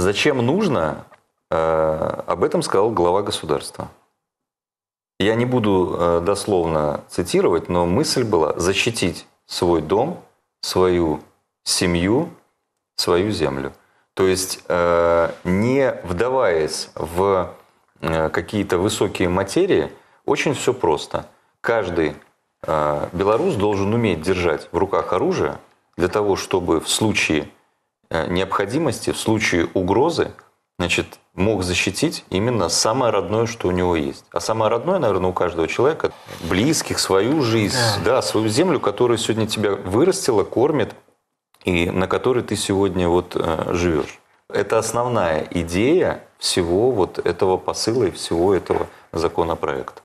Зачем нужно, э, об этом сказал глава государства. Я не буду э, дословно цитировать, но мысль была защитить свой дом, свою семью, свою землю. То есть э, не вдаваясь в какие-то высокие материи, очень все просто. Каждый белорус должен уметь держать в руках оружие для того, чтобы в случае Э, необходимости в случае угрозы значит, мог защитить именно самое родное, что у него есть. А самое родное, наверное, у каждого человека – близких, свою жизнь, да. да, свою землю, которая сегодня тебя вырастила, кормит, и на которой ты сегодня вот э, живешь. Это основная идея всего вот этого посыла и всего этого законопроекта.